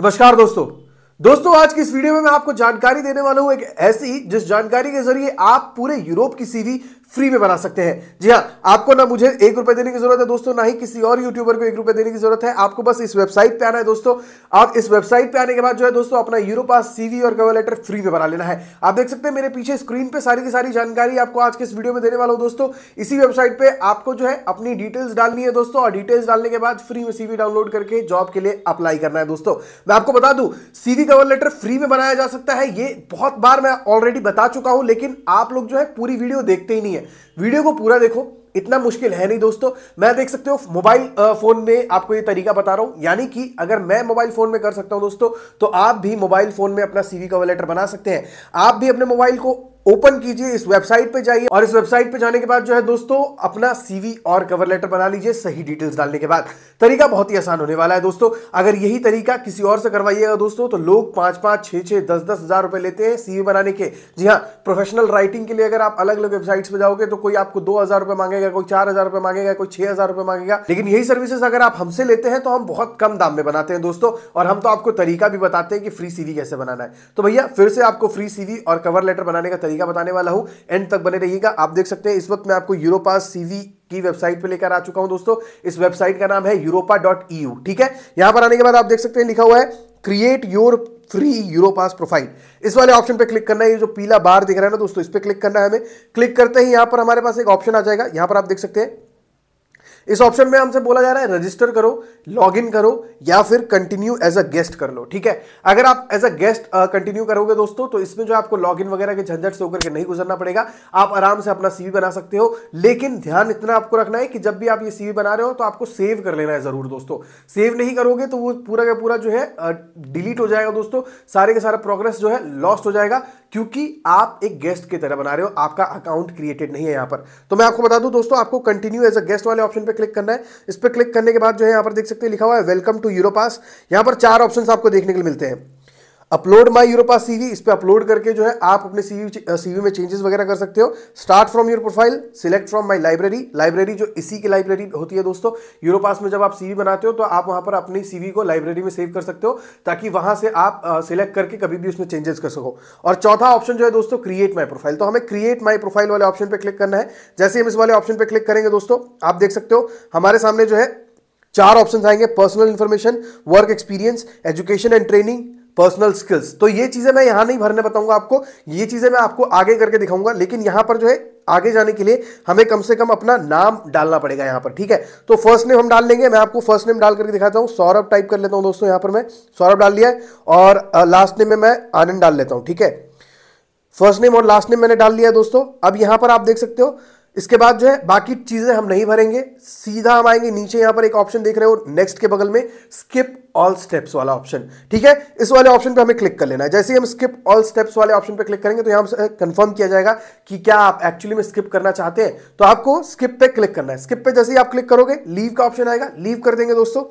नमस्कार दोस्तों दोस्तों आज की इस वीडियो में मैं आपको जानकारी देने वाला हूं एक ऐसी जिस जानकारी के जरिए आप पूरे यूरोप की सीवी फ्री में बना सकते हैं जी हाँ आपको ना मुझे एक रुपए देने की जरूरत है दोस्तों ना ही किसी और यूट्यूबर को एक रुपए देने की जरूरत है आपको बस इस वेबसाइट पे आना है दोस्तों आप इस वेबसाइट पे आने के बाद जो है दोस्तों अपना यूरोपास सीवी और कवर लेटर फ्री में बना लेना है आप देख सकते हैं मेरे पीछे स्क्रीन पर सारी की सारी जानकारी आपको आज के इस वीडियो में देने वाला हूँ दोस्तों इसी वेबसाइट पर आपको जो है अपनी डिटेल्स डालनी है दोस्तों और डिटेल्स डालने के बाद फ्री में सीवी डाउनलोड करके जॉब के लिए अप्लाई करना है दोस्तों मैं आपको बता दू सीवी कवर लेटर फ्री में बनाया जा सकता है ये बहुत बार मैं ऑलरेडी बता चुका हूं लेकिन आप लोग जो है पूरी वीडियो देखते ही नहीं है है वीडियो को पूरा देखो इतना मुश्किल है नहीं दोस्तों मैं देख सकते हो मोबाइल फोन में आपको ये तरीका बता रहा हूं यानी कि अगर मैं मोबाइल फोन में कर सकता हूं दोस्तों तो आप भी मोबाइल फोन में अपना सीवी कवर लेटर बना सकते हैं आप भी अपने मोबाइल को ओपन कीजिए इस वेबसाइट पे जाइए और इस वेबसाइट पे जाने के बाद जो है दोस्तों अपना सीवी और कवर लेटर बना लीजिए सही डिटेल्स डालने के बाद तरीका बहुत ही आसान होने वाला है दोस्तों अगर यही तरीका किसी और से करवाइएगा दोस्तों तो लोग पांच पांच छह छह दस दस हजार रुपए लेते हैं सीवी बनाने के जी हाँ प्रोफेशनल राइटिंग के लिए अगर आप अलग अलग वेबसाइट्स पर जाओगे तो कोई आपको दो हजार रुपए मांगेगा कोई चार हजार रुपए मांगेगा कोई छह हजार रुपए मांगेगा लेकिन यही सर्विसेस अगर आप हमसे लेते हैं तो हम बहुत कम दाम में बनाते हैं दोस्तों और हम तो आपको तरीका भी बताते हैं कि फ्री सीवी कैसे बनाना है तो भैया फिर से आपको फ्री सीवी और कवर लेटर बनाने का तरीका तरीका बताने वाला हूं एंड तक बने रहिएगा आप देख सकते हैं इस वक्त मैं आपको यूरोपास सीवी की वेबसाइट पे लेकर आ चुका हूं दोस्तों इस वेबसाइट का नाम है यूरोपा डॉट ईयू ठीक है यहां पर आने के बाद आप देख सकते हैं लिखा हुआ है create your free Europass profile इस वाले ऑप्शन पे क्लिक करना है ये जो पीला बार दिख रहा है ना दोस्तों इस पर क्लिक करना है हमें क्लिक करते ही यहां पर हमारे पास एक ऑप्शन आ जाएगा यहां पर आप देख सकते हैं इस ऑप्शन में हमसे बोला जा रहा है रजिस्टर करो लॉगिन करो या फिर कंटिन्यू एज अ गेस्ट कर लो ठीक है अगर आप एज अ गेस्ट कंटिन्यू करोगे दोस्तों तो इसमें जो आपको लॉगिन वगैरह के झंझट से होकर के नहीं गुजरना पड़ेगा आप आराम से अपना सीवी बना सकते हो लेकिन ध्यान इतना आपको रखना है कि जब भी आप ये सीवी बना रहे हो तो आपको सेव कर लेना है जरूर दोस्तों सेव नहीं करोगे तो वो पूरा का पूरा जो है डिलीट हो जाएगा दोस्तों सारे के सारा प्रोग्रेस जो है लॉस्ट हो जाएगा क्योंकि आप एक गेस्ट की तरह बना रहे हो आपका अकाउंट क्रिएटेड नहीं है यहां पर तो मैं आपको बता दूं दोस्तों आपको कंटिन्यू एज अ गेस्ट वाले ऑप्शन पे क्लिक करना है इस पर क्लिक करने के बाद जो है यहाँ पर देख सकते हैं लिखा हुआ है वेलकम टू यूरोपास यहाँ पर चार ऑप्शन आपको देखने के लिए मिलते हैं अपलोड माई यूरोपा सीवी इस पर अपलोड करके जो है आप अपने सीवी सीवी में चेंजेस वगैरह कर सकते हो start from your profile select from my library library जो इसी की लाइब्रेरी होती है दोस्तों यूरोपास में जब आप सीवी बनाते हो तो आप वहां पर अपनी सीवी को लाइब्रेरी में सेव कर सकते हो ताकि वहां से आप सिलेक्ट करके कभी भी उसमें चेंजेस कर सको और चौथा ऑप्शन जो है दोस्तों क्रिएट माई प्रोफाइल तो हमें क्रिएट माई प्रोफाइल वाले ऑप्शन पर क्लिक करना है जैसे हम इस वाले ऑप्शन पर क्लिक करेंगे दोस्तों आप देख सकते हो हमारे सामने जो है चार ऑप्शन आएंगे personal information work experience education and training personal skills तो ये चीज़ें मैं यहां नहीं भरने बताऊंगा आपको ये चीज़ें मैं आपको आगे करके दिखाऊंगा लेकिन यहां पर जो है आगे जाने के लिए हमें कम से कम अपना नाम डालना पड़ेगा यहां पर ठीक है तो फर्स्ट नेम हम डाल लेंगे मैं आपको फर्स्ट नेम डाल करके दिखाता हूँ सौरभ टाइप कर लेता हूं दोस्तों यहां पर मैं सौरभ डाल लिया है और लास्ट नेम में मैं आनंद डाल लेता हूं ठीक है फर्स्ट नेम और लास्ट नेम मैंने डाल लिया है दोस्तों अब यहां पर आप देख सकते हो इसके बाद जो है बाकी चीज़ें हम नहीं भरेंगे सीधा हम आएंगे नीचे यहां पर एक ऑप्शन देख रहे हो नेक्स्ट के बगल में स्किप ऑल स्टेप्स वाला ऑप्शन ठीक है इस वाले ऑप्शन पे हमें क्लिक कर लेना है जैसे ही हम स्किप ऑल स्टेप्स वाले ऑप्शन पे क्लिक करेंगे तो यहां से कंफर्म किया जाएगा कि क्या आप एक्चुअली में स्किप करना चाहते हैं तो आपको स्किप पे क्लिक करना है स्किप पे जैसे ही आप क्लिक करोगे लीव का ऑप्शन आएगा लीव कर देंगे दोस्तों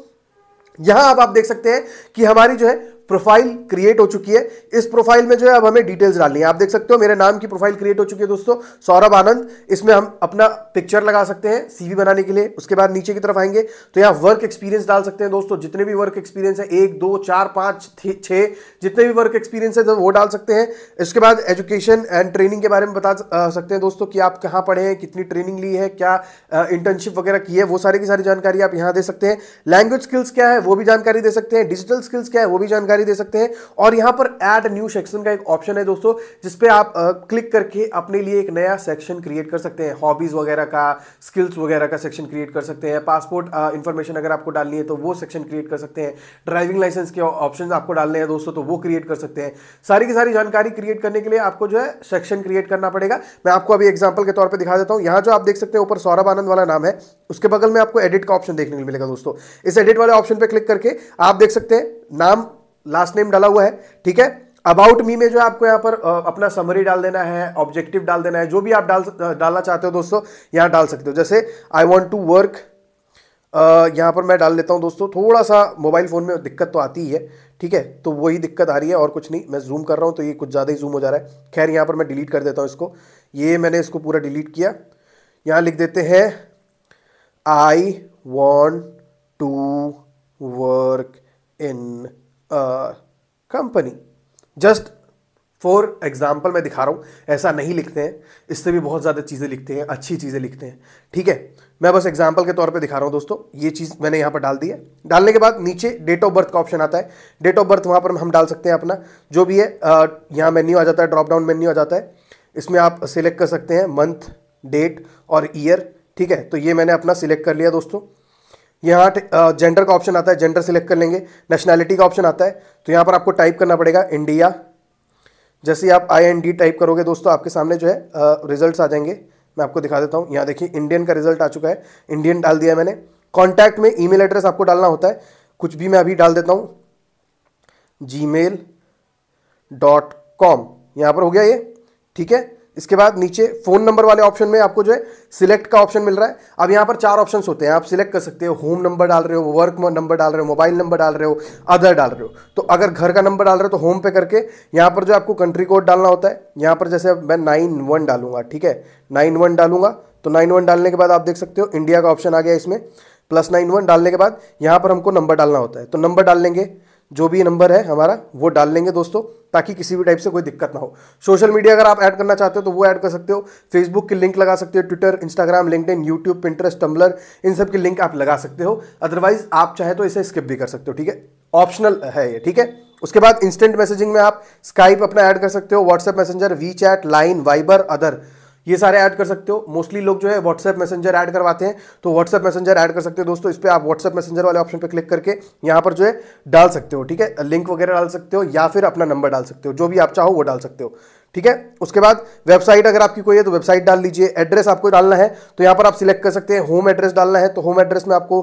यहां आप, आप देख सकते हैं कि हमारी जो है प्रोफाइल क्रिएट हो चुकी है इस प्रोफाइल में जो है अब हमें डिटेल्स डालनी है आप देख सकते हो मेरे नाम की प्रोफाइल क्रिएट हो चुकी है दोस्तों सौरभ आनंद इसमें हम अपना पिक्चर लगा सकते हैं सीवी बनाने के लिए उसके बाद नीचे की तरफ आएंगे तो यहाँ वर्क एक्सपीरियंस डाल सकते हैं दोस्तों जितने भी वर्क एक्सपीरियंस है एक दो चार पाँच छः जितने भी वर्क एक्सपीरियंस है वो डाल सकते हैं इसके बाद एजुकेशन एंड ट्रेनिंग के बारे में बता सकते हैं दोस्तों कि आप कहाँ पढ़े हैं कितनी ट्रेनिंग ली है क्या इंटर्नशिप वगैरह की है वो सारी की सारी जानकारी आप यहाँ दे सकते हैं लैंग्वेज स्किल्स क्या है वो भी जानकारी दे सकते हैं डिजिटल स्किल्स क्या है वो भी जानकारी जानकारी दे सकते हैं और यहां पर एड न्यू सेक्शन का एक ऑप्शन है दोस्तों जिसपे आप क्लिक करके अपने लिए एक नया सेक्शन क्रिएट कर सकते हैं हॉबीज वगैरह का स्किल्स वगैरह का सेक्शन क्रिएट कर सकते हैं पासपोर्ट इंफॉर्मेशन अगर आपको डालनी है तो वो सेक्शन क्रिएट कर सकते हैं ड्राइविंग लाइसेंस के ऑप्शन आपको डालने हैं दोस्तों तो वो क्रिएट कर सकते हैं सारी की सारी जानकारी क्रिएट करने के लिए आपको जो है सेक्शन क्रिएट करना पड़ेगा मैं आपको अभी एग्जाम्पल के तौर पर दिखा देता हूँ यहाँ जो आप देख सकते हैं ऊपर सौरभ आनंद वाला नाम है उसके बगल में आपको एडिट का ऑप्शन देखने को मिलेगा दोस्तों इस एडिट वाले ऑप्शन पर क्लिक करके आप देख सकते हैं नाम लास्ट नेम डाला हुआ है ठीक है अबाउट मी में जो आपको यहाँ पर अपना समरी डाल देना है ऑब्जेक्टिव डाल देना है जो भी आप डाल डालना चाहते हो दोस्तों यहाँ डाल सकते हो जैसे आई वॉन्ट टू वर्क यहाँ पर मैं डाल लेता हूँ दोस्तों थोड़ा सा मोबाइल फ़ोन में दिक्कत तो आती ही है ठीक है तो वही दिक्कत आ रही है और कुछ नहीं मैं जूम कर रहा हूँ तो ये कुछ ज़्यादा ही जूम हो जा रहा है खैर यहाँ पर मैं डिलीट कर देता हूँ इसको ये मैंने इसको पूरा डिलीट किया यहाँ लिख देते हैं I want to work in company just for example मैं दिखा रहा हूँ ऐसा नहीं लिखते हैं इससे भी बहुत ज़्यादा चीज़ें लिखते हैं अच्छी चीज़ें लिखते हैं ठीक है मैं बस एग्जाम्पल के तौर पे दिखा रहा हूँ दोस्तों ये चीज़ मैंने यहाँ पर डाल दी है डालने के बाद नीचे डेट ऑफ बर्थ का ऑप्शन आता है डेट ऑफ बर्थ वहाँ पर हम डाल सकते हैं अपना जो भी है यहाँ मेन्यू आ जाता है ड्रॉप डाउन मेन्यू आ जाता है इसमें आप सिलेक्ट कर सकते हैं मंथ डेट और ईयर ठीक है तो ये मैंने अपना सिलेक्ट कर लिया दोस्तों यहाँ जेंडर का ऑप्शन आता है जेंडर सिलेक्ट कर लेंगे नेशनैलिटी का ऑप्शन आता है तो यहाँ पर आपको टाइप करना पड़ेगा इंडिया जैसे आप आई एन डी टाइप करोगे दोस्तों आपके सामने जो है रिजल्ट्स आ जाएंगे मैं आपको दिखा देता हूँ यहाँ देखिए इंडियन का रिजल्ट आ चुका है इंडियन डाल दिया मैंने कॉन्टैक्ट में ईमेल एड्रेस आपको डालना होता है कुछ भी मैं अभी डाल देता हूँ जी मेल डॉट कॉम यहाँ पर हो गया ये ठीक है इसके बाद नीचे फ़ोन नंबर वाले ऑप्शन में आपको जो है सिलेक्ट का ऑप्शन मिल रहा है अब यहाँ पर चार ऑप्शन होते हैं आप सिलेक्ट कर सकते हो होम नंबर डाल रहे हो वर्क नंबर डाल रहे हो मोबाइल नंबर डाल रहे हो अदर डाल रहे हो तो अगर घर का नंबर डाल रहे हो तो होम पे करके यहां पर जो आपको कंट्री कोड डालना होता है यहां पर जैसे मैं नाइन वन डालूंगा ठीक है नाइन वन डालूंगा तो नाइन वन डालने के बाद आप देख सकते हो इंडिया का ऑप्शन आ गया इसमें प्लस नाइन वन डालने के बाद यहाँ पर हमको नंबर डालना होता है तो नंबर डाल लेंगे जो भी नंबर है हमारा वो डाल लेंगे दोस्तों ताकि किसी भी टाइप से कोई दिक्कत ना हो सोशल मीडिया अगर आप ऐड करना चाहते हो तो वो ऐड कर सकते हो फेसबुक की लिंक लगा सकते हो Twitter Instagram LinkedIn YouTube Pinterest Tumblr इन सब की लिंक आप लगा सकते हो अदरवाइज आप चाहे तो इसे स्किप भी कर सकते हो ठीक है ऑप्शनल है ये ठीक है उसके बाद इंस्टेंट मैसेजिंग में आप स्काइप अपना ऐड कर सकते हो WhatsApp Messenger WeChat Line Viber other ये सारे ऐड कर सकते हो मोस्टली लोग जो है व्हाट्सएप मैसेंजर ऐड करवाते हैं तो व्हाट्सएप मैसेंजर ऐड कर सकते हो दोस्तों इस पर आप व्हाट्सएप मैसेंजर वाले ऑप्शन पर क्लिक करके यहाँ पर जो है डाल सकते हो ठीक है लिंक वगैरह डाल सकते हो या फिर अपना नंबर डाल सकते हो जो भी आप चाहो वो डाल सकते हो ठीक है उसके बाद वेबसाइट अगर आपकी कोई है तो वेबसाइट डाल लीजिए एड्रेस आपको डालना है तो यहाँ पर आप सिलेक्ट कर सकते हैं होम एड्रेस डालना है तो होम एड्रेस में आपको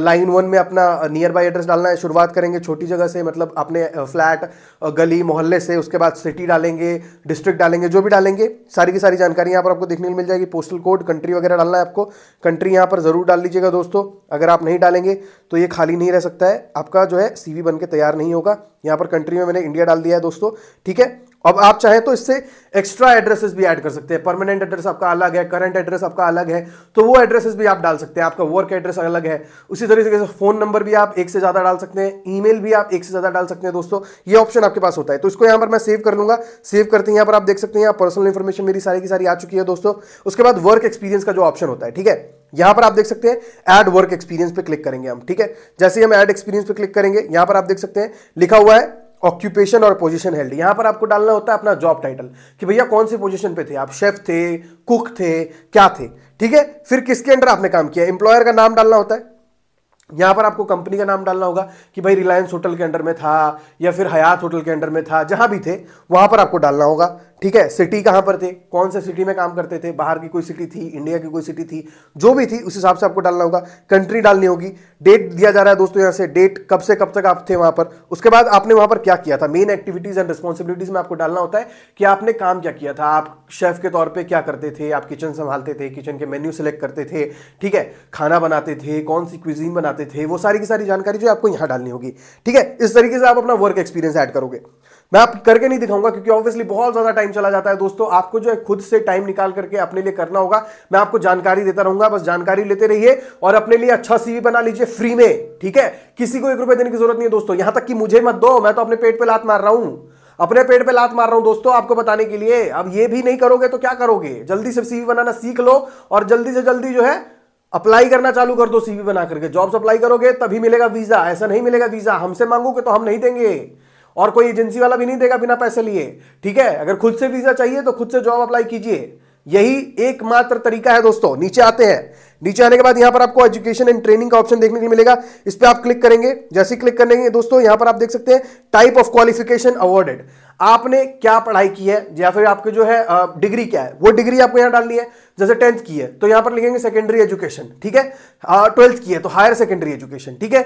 लाइन वन में अपना नियर बाई एड्रेस डालना है शुरुआत करेंगे छोटी जगह से मतलब अपने फ्लैट गली मोहल्ले से उसके बाद सिटी डालेंगे डिस्ट्रिक्ट डालेंगे जो भी डालेंगे सारी की सारी जानकारी यहाँ पर आपको देखने को मिल जाएगी पोस्टल कोड कंट्री वगैरह डालना है आपको कंट्री यहाँ पर ज़रूर डाल लीजिएगा दोस्तों अगर आप नहीं डालेंगे तो ये खाली नहीं रह सकता है आपका जो है सीवी बन के तैयार नहीं होगा यहाँ पर कंट्री में मैंने इंडिया डाल दिया है दोस्तों ठीक है अब आप चाहे तो इससे एक्स्ट्रा एड्रेसेस भी ऐड कर सकते हैं परमानेंट एड्रेस आपका अलग है करंट एड्रेस आपका अलग है तो वो एड्रेसेस भी आप डाल सकते हैं आपका वर्क एड्रेस अलग है उसी तरीके से फोन नंबर भी आप एक से ज़्यादा डाल सकते हैं ईमेल भी आप एक से ज़्यादा डाल सकते हैं दोस्तों ये ऑप्शन आपके पास होता है तो इसको यहां पर मैं सेव कर लूंगा सेव करते हैं यहां पर आप देख सकते हैं पर्सनल इन्फॉर्मेशन मेरी सारी की सारी आ चुकी है दोस्तों उसके बाद वर्क एक्सपीरियंस का जो ऑप्शन होता है ठीक है यहां पर आप देख सकते हैं एड वर्क एक्सपीरियंस पे क्लिक करेंगे हम ठीक है जैसे हम एड एक्सपीरियंस पे क्लिक करेंगे यहां पर आप देख सकते हैं लिखा हुआ है ऑक्यूपेशन और पोजीशन हेल्ड यहां पर आपको डालना होता है अपना जॉब टाइटल कि भैया कौन सी पोजीशन पे थे आप शेफ थे कुक थे क्या थे ठीक है फिर किसके अंडर आपने काम किया एम्प्लॉयर का नाम डालना होता है यहाँ पर आपको कंपनी का नाम डालना होगा कि भाई रिलायंस होटल के अंडर में था या फिर हयात होटल के अंडर में था जहां भी थे वहां पर आपको डालना होगा ठीक है सिटी कहाँ पर थे कौन से सिटी में काम करते थे बाहर की कोई सिटी थी इंडिया की कोई सिटी थी जो भी थी उस हिसाब से आपको डालना होगा कंट्री डालनी होगी डेट दिया जा रहा है दोस्तों यहाँ से डेट कब से कब तक आप थे वहाँ पर उसके बाद आपने वहाँ पर क्या किया था मेन एक्टिविटीज़ एंड रिस्पॉन्सिबिलिटीज़ में आपको डालना होता है कि आपने काम क्या किया था आप शेफ़ के तौर पर क्या करते थे आप किचन संभालते थे किचन के मेन्यू सेलेक्ट करते थे ठीक है खाना बनाते थे कौन सी क्विजीन बनाते थे वो सारी की सारी जानकारी जो आपको यहाँ डालनी होगी ठीक है इस तरीके से आप अपना वर्क एक्सपीरियंस ऐड करोगे मैं आप करके नहीं दिखाऊंगा क्योंकि ऑब्वियसली बहुत ज्यादा टाइम चला जाता है दोस्तों आपको जो है खुद से टाइम निकाल करके अपने लिए करना होगा मैं आपको जानकारी देता रहूंगा बस जानकारी लेते रहिए और अपने लिए अच्छा सीवी बना लीजिए फ्री में ठीक है किसी को एक रुपए देने की जरूरत नहीं है दोस्तों यहां तक कि मुझे मत दो मैं तो अपने पेट पर लात मार रहा हूं अपने पेट पे लात मार रहा हूं दोस्तों आपको बताने के लिए अब ये भी नहीं करोगे तो क्या करोगे जल्दी से सीवी बनाना सीख लो और जल्दी से जल्दी जो है अप्लाई करना चालू कर दो सीवी बना करके जॉब्स अप्लाई करोगे तभी मिलेगा वीजा ऐसा नहीं मिलेगा वीजा हमसे मांगोगे तो हम नहीं देंगे और कोई एजेंसी वाला भी नहीं देगा बिना पैसे लिए ठीक है अगर खुद से वीजा चाहिए तो खुद से जॉब अप्लाई कीजिए यही एकमात्र तरीका है दोस्तों नीचे आते हैं नीचे आने के बाद यहां पर आपको एजुकेशन एंड ट्रेनिंग का ऑप्शन देखने के लिए मिलेगा इस पर आप क्लिक करेंगे जैसे क्लिक करेंगे दोस्तों यहां पर आप देख सकते हैं टाइप ऑफ क्वालिफिकेशन अवॉर्डेड आपने क्या पढ़ाई की है या फिर आपके जो है डिग्री क्या है वो डिग्री आपको यहां डालनी है जैसे टेंथ की है तो यहां पर लिखेंगे सेकेंडरी एजुकेशन ठीक है ट्वेल्थ की है तो हायर सेकेंडरी एजुकेशन ठीक है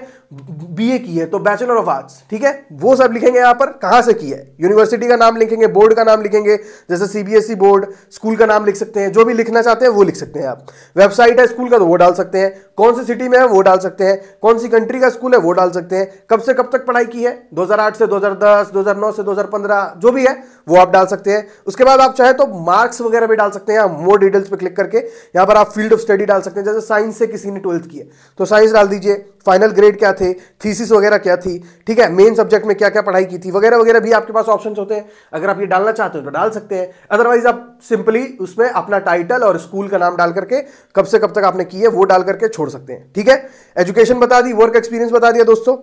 बीए की है तो बैचलर ऑफ आर्ट्स ठीक है वो सब लिखेंगे यहां पर कहां से की है यूनिवर्सिटी का नाम लिखेंगे बोर्ड का नाम लिखेंगे जैसे सीबीएसई बोर्ड स्कूल का नाम लिख सकते हैं जो भी लिखना चाहते हैं वो लिख सकते हैं आप वेबसाइट है स्कूल का तो वो डाल सकते हैं कौन सी सिटी में है वो डाल सकते हैं कौन सी कंट्री का स्कूल है वो डाल सकते हैं कब से कब तक पढ़ाई की है 2008 से 2010 2009 से 2015 जो भी है वो आप डाल सकते हैं उसके बाद आप चाहे तो मार्क्स वगैरह भी डाल सकते हैं मोर डिटेल्स पर क्लिक करके यहां पर आप फील्ड ऑफ स्टडी डाल सकते हैं जैसे साइंस से किसी ने ट्वेल्थ की है तो साइंस डाल दीजिए फाइनल ग्रेड क्या थे थीसिस वगैरह क्या थी ठीक है मेन सब्जेक्ट में क्या क्या पढ़ाई की थी वगैरह वगैरह भी आपके पास ऑप्शन होते हैं अगर आप ये डालना चाहते हो तो डाल सकते हैं अदरवाइज आप सिंपली उसमें अपना टाइटल और स्कूल का नाम डाल करके कब से कब तक आपने की है वो डाल करके छोड़ सकते हैं ठीक है एजुकेशन बता दी वर्क एक्सपीरियंस बता दिया दोस्तों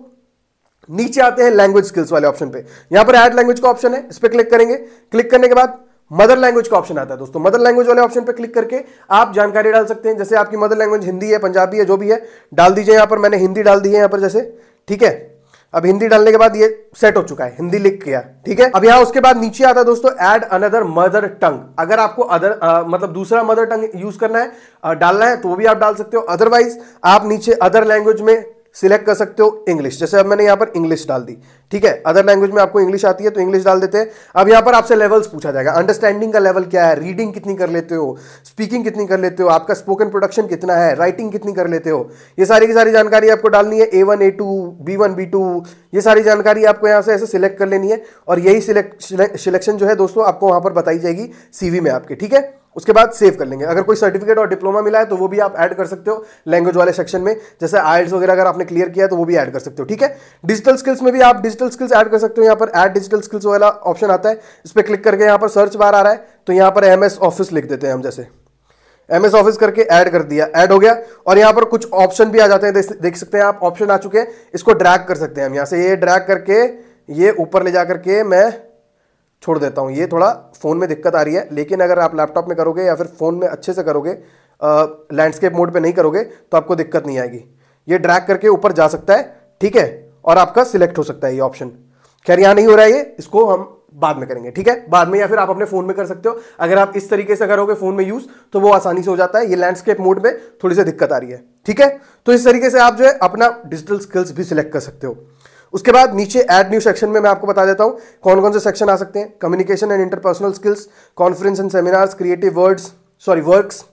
नीचे आते हैं लैंग्वेज स्किल्स वाले ऑप्शन पे यहां पर एड लैंग्वेज का ऑप्शन है इस पर क्लिक करेंगे क्लिक करने के बाद मदर लैंग्वेज का ऑप्शन आता है दोस्तों मदर लैंग्वेज वाले ऑप्शन पर क्लिक करके आप जानकारी डाल सकते हैं जैसे आपकी मदर लैंग्वेज हिंदी है पंजाबी है जो भी है डाल दीजिए यहां पर मैंने हिंदी डाल दी है यहाँ पर जैसे ठीक है अब हिंदी डालने के बाद ये सेट हो चुका है हिंदी लिख गया ठीक है अब यहाँ उसके बाद नीचे आता है दोस्तों एड अनदर मदर टंग अगर आपको अदर आ, मतलब दूसरा मदर टंग यूज करना है आ, डालना है तो वो भी आप डाल सकते हो अदरवाइज आप नीचे अदर लैंग्वेज में सिलेक्ट कर सकते हो इंग्लिश जैसे अब मैंने यहां पर इंग्लिश डाल दी ठीक है अदर लैंग्वेज में आपको इंग्लिश आती है तो इंग्लिश डाल देते हैं अब यहां पर आपसे लेवल्स पूछा जाएगा अंडरस्टैंडिंग का लेवल क्या है रीडिंग कितनी कर लेते हो स्पीकिंग कितनी कर लेते हो आपका स्पोकन प्रोडक्शन कितना है राइटिंग कितनी कर लेते हो ये सारी की सारी जानकारी आपको डालनी है A one A two B one B two ये सारी जानकारी आपको यहां से ऐसे सिलेक्ट कर लेनी है और यही सिलेक्शन जो है दोस्तों आपको वहां पर बताई जाएगी सीवी में आपके ठीक है उसके बाद सेव कर लेंगे अगर कोई सर्टिफिकेट और डिप्लोमा मिला है तो वो भी आप ऐड कर सकते हो लैंग्वेज वाले सेक्शन में जैसे आइल्स वगैरह अगर आपने क्लियर किया है तो वो भी ऐड कर सकते हो ठीक है डिजिटल स्किल्स में भी आप डिजिटल स्किल्स ऐड कर सकते हो यहाँ पर ऐड डिजिटल स्किल्स वाला ऑप्शन आता है इस पर क्लिक करके यहाँ पर सर्च बार आ रहा है तो यहाँ पर एम ऑफिस लिख देते हैं हम जैसे एम एस ऑफिस करके ऐड कर दिया ऐड हो गया और यहाँ पर कुछ ऑप्शन भी आ जाते हैं देख सकते हैं आप ऑप्शन आ चुके हैं इसको ड्रैग कर सकते हैं हम यहाँ से ये ड्रैग करके ये ऊपर ले जा करके मैं छोड़ देता हूँ ये थोड़ा फ़ोन में दिक्कत आ रही है लेकिन अगर आप लैपटॉप में करोगे या फिर फ़ोन में अच्छे से करोगे लैंडस्केप मोड पे नहीं करोगे तो आपको दिक्कत नहीं आएगी ये ड्रैग करके ऊपर जा सकता है ठीक है और आपका सिलेक्ट हो सकता है ये ऑप्शन खैर यहाँ नहीं हो रहा है ये इसको हम बाद में करेंगे ठीक है बाद में या फिर आप अपने फ़ोन में कर सकते हो अगर आप इस तरीके से करोगे फ़ोन में यूज़ तो वो आसानी से हो जाता है ये लैंडस्केप मोड में थोड़ी सी दिक्कत आ रही है ठीक है तो इस तरीके से आप जो है अपना डिजिटल स्किल्स भी सिलेक्ट कर सकते हो उसके बाद नीचे एड न्यू सेक्शन में मैं आपको बता देता हूँ कौन कौन से सेक्शन आ सकते हैं communication and interpersonal skills conference and seminars creative words sorry works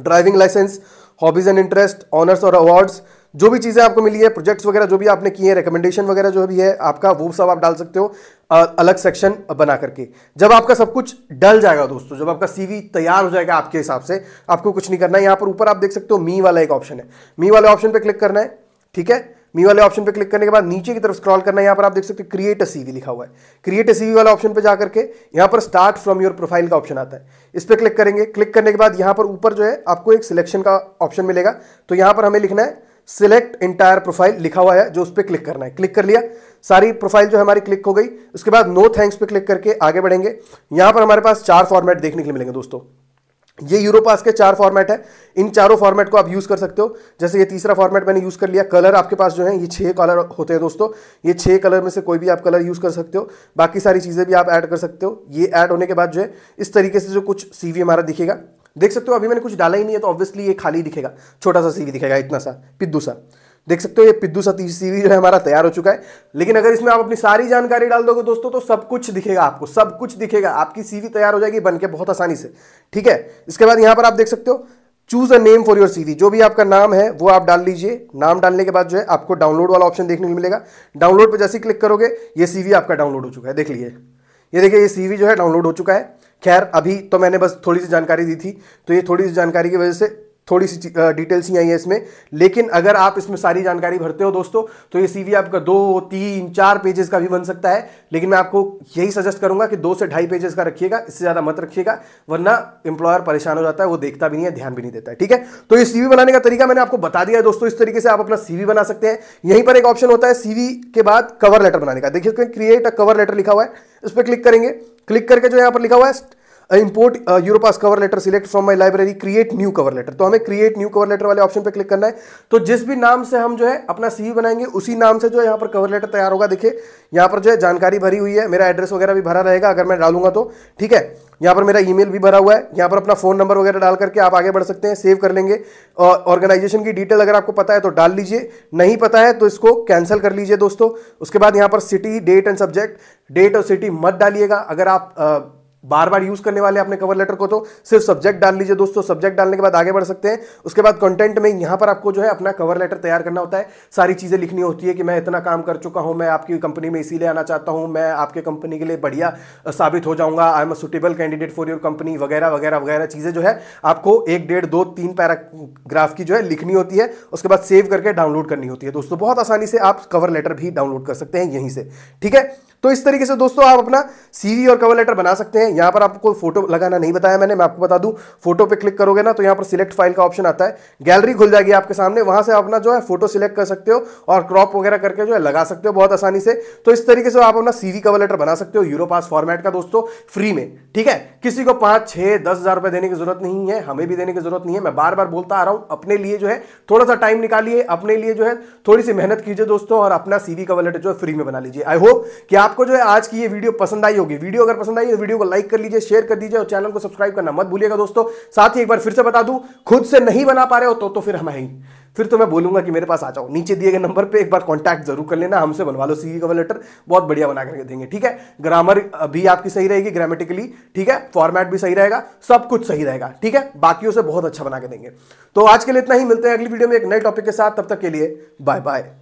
driving licence hobbies and interest honours और अवार्ड्स जो भी चीज़ें आपको मिली है प्रोजेक्ट्स वगैरह जो भी आपने किए हैं रिकमेंडेशन वगैरह जो भी है आपका वो सब आप डाल सकते हो अलग सेक्शन बना करके जब आपका सब कुछ डल जाएगा दोस्तों जब आपका सीवी तैयार हो जाएगा आपके हिसाब से आपको कुछ नहीं करना है यहाँ पर ऊपर आप देख सकते हो मी वाला एक ऑप्शन है मी वाले ऑप्शन पर क्लिक करना है ठीक है मी वाले ऑप्शन पे क्लिक करने के बाद नीचे की तरफ स्क्रॉल करना है यहाँ पर आप देख सकते हैं क्रिएट अ सीवी लिखा हुआ है क्रिएट अ सीवी वाले ऑप्शन पे जाकर के यहाँ पर स्टार्ट फ्रॉम योर प्रोफाइल का ऑप्शन आता है इस पर क्लिक करेंगे क्लिक करने के बाद यहाँ पर ऊपर जो है आपको एक सिलेक्शन का ऑप्शन मिलेगा तो यहाँ पर हमें लिखना है सिलेक्ट इंटायर प्रोफाइल लिखा हुआ है जो उस पर क्लिक करना है क्लिक कर लिया सारी प्रोफाइल जो हमारी क्लिक हो गई उसके बाद नो थैंक्स पे क्लिक करके आगे बढ़ेंगे यहाँ पर हमारे पास चार फॉर्मेट देखने के लिए मिलेंगे दोस्तों ये यूरोपास के चार फॉर्मेट है इन चारों फॉर्मेट को आप यूज़ कर सकते हो जैसे ये तीसरा फॉर्मेट मैंने यूज़ कर लिया कलर आपके पास जो है ये छह कलर होते हैं दोस्तों ये छह कलर में से कोई भी आप कलर यूज़ कर सकते हो बाकी सारी चीज़ें भी आप ऐड कर सकते हो ये ऐड होने के बाद जो है इस तरीके से जो कुछ सी हमारा दिखेगा देख सकते हो अभी मैंने कुछ डाला ही नहीं है तो ऑब्वियसली ये खाली दिखेगा छोटा सा सीवी दिखेगा इतना सा पिद्दू सा देख सकते हो ये पिद्दू सा सीवी जो है हमारा तैयार हो चुका है लेकिन अगर इसमें आप अपनी सारी जानकारी डाल दोगे दोस्तों तो सब कुछ दिखेगा आपको सब कुछ दिखेगा आपकी सीवी तैयार हो जाएगी बन के बहुत आसानी से ठीक है इसके बाद यहां पर आप देख सकते हो choose a name for your CV जो भी आपका नाम है वो आप डाल लीजिए नाम डालने के बाद जो है आपको डाउनलोड वाला ऑप्शन देखने को मिलेगा डाउनलोड पर जैसे ही क्लिक करोगे ये सीवी आपका डाउनलोड हो चुका है देख लीजिए ये देखिए ये सीवी जो है डाउनलोड हो चुका है खैर अभी तो मैंने बस थोड़ी सी जानकारी दी थी तो ये थोड़ी सी जानकारी की वजह से थोड़ी सी डिटेल्स ही आई है इसमें लेकिन अगर आप इसमें सारी जानकारी भरते हो दोस्तों तो ये सीवी आपका दो तीन चार पेजेस का भी बन सकता है लेकिन मैं आपको यही सजेस्ट करूंगा कि दो से ढाई पेजेस का रखिएगा इससे ज़्यादा मत रखिएगा वरना एम्प्लॉयर परेशान हो जाता है वो देखता भी नहीं है ध्यान भी नहीं देता है ठीक है तो ये सीवी बनाने का तरीका मैंने आपको बता दिया है दोस्तों इस तरीके से आप अपना सीवी बना सकते हैं यहीं पर एक ऑप्शन होता है सीवी के बाद कवर लेटर बनाने का देखिए क्रिएट अ कवर लेटर लिखा हुआ है इस पर क्लिक करेंगे क्लिक करके जो यहाँ पर लिखा हुआ है import Europass cover letter select from my library create new cover letter तो हमें क्रिएट न्यू कवर लेटर वाले ऑप्शन पे क्लिक करना है तो जिस भी नाम से हम जो है अपना सीवी बनाएंगे उसी नाम से जो है यहाँ पर कवर लेटर तैयार होगा देखिए यहाँ पर जो है जानकारी भरी हुई है मेरा एड्रेस वगैरह भी भरा रहेगा अगर मैं डालूंगा तो ठीक है यहाँ पर मेरा ईमेल भी भरा हुआ है यहाँ पर अपना फोन नंबर वगैरह डाल करके आप आगे बढ़ सकते हैं सेव कर लेंगे ऑर्गेनाइजेशन की डिटेल अगर आपको पता है तो डाल लीजिए नहीं पता है तो इसको कैंसिल कर लीजिए दोस्तों उसके बाद यहाँ पर city date and subject date और सिटी मत डालिएगा अगर आप बार बार यूज करने वाले आपने कवर लेटर को तो सिर्फ सब्जेक्ट डाल लीजिए दोस्तों सब्जेक्ट डालने के बाद आगे बढ़ सकते हैं उसके बाद कंटेंट में यहां पर आपको जो है अपना कवर लेटर तैयार करना होता है सारी चीजें लिखनी होती है कि मैं इतना काम कर चुका हूं मैं आपकी कंपनी में इसीलिए आना चाहता हूं मैं आपके कंपनी के लिए बढ़िया साबित हो जाऊंगा I am a suitable candidate for your company वगैरह वगैरह वगैरह चीजें जो है आपको एक डेढ़ दो तीन पैराग्राफ की जो है लिखनी होती है उसके बाद सेव करके डाउनलोड करनी होती है दोस्तों बहुत आसानी से आप कवर लेटर भी डाउनलोड कर सकते हैं यहीं से ठीक है तो इस तरीके से दोस्तों आप अपना सीवी और कवर लेटर बना सकते हैं यहां पर आपको फोटो लगाना नहीं बताया मैंने मैं आपको बता दूं फोटो पे क्लिक करोगे ना तो यहाँ पर सिलेक्ट फाइल का ऑप्शन आता है गैलरी खुल जाएगी आपके सामने वहां से अपना जो है फोटो सिलेक्ट कर सकते हो और क्रॉप वगैरह करके जो है लगा सकते हो बहुत आसानी से तो इस तरीके से आप अपना सीवी कवर लेटर बना सकते हो यूरोपास फॉर्मेट का दोस्तों फ्री में ठीक है किसी को पांच छह दस हज़ार रुपए देने की जरूरत नहीं है हमें भी देने की जरूरत नहीं है मैं बार बार बोलता आ रहा हूं अपने लिए जो है थोड़ा सा टाइम निकालिए अपने लिए जो है थोड़ी सी मेहनत कीजिए दोस्तों और अपना सीवी कवर लेटर जो है फ्री में बना लीजिए आई होप कि आप आपको जो है आज की ये वीडियो पसंद आई होगी वीडियो अगर पसंद आई तो वीडियो को लाइक कर लीजिए शेयर कर दीजिए और चैनल को सब्सक्राइब करना मत भूलिएगा दोस्तों साथ ही एक बार फिर से बता दूं खुद से नहीं बना पा रहे हो तो तो फिर हमें फिर तो मैं बोलूंगा कि मेरे पास आ जाओ नीचे दिए गए नंबर पे एक बार कांटेक्ट जरूर कर लेना हमसे बनवा लो सी का लेटर बहुत बढ़िया बना करके देंगे ठीक है ग्रामर भी आपकी सही रहेगी ग्रामेटिकली ठीक है फॉर्मेट भी सही रहेगा सब कुछ सही रहेगा ठीक है बाकियों से बहुत अच्छा बना के देंगे तो आज के लिए इतना ही मिलते हैं अगली वीडियो में एक नए टॉपिक के साथ तब तक के लिए बाय बाय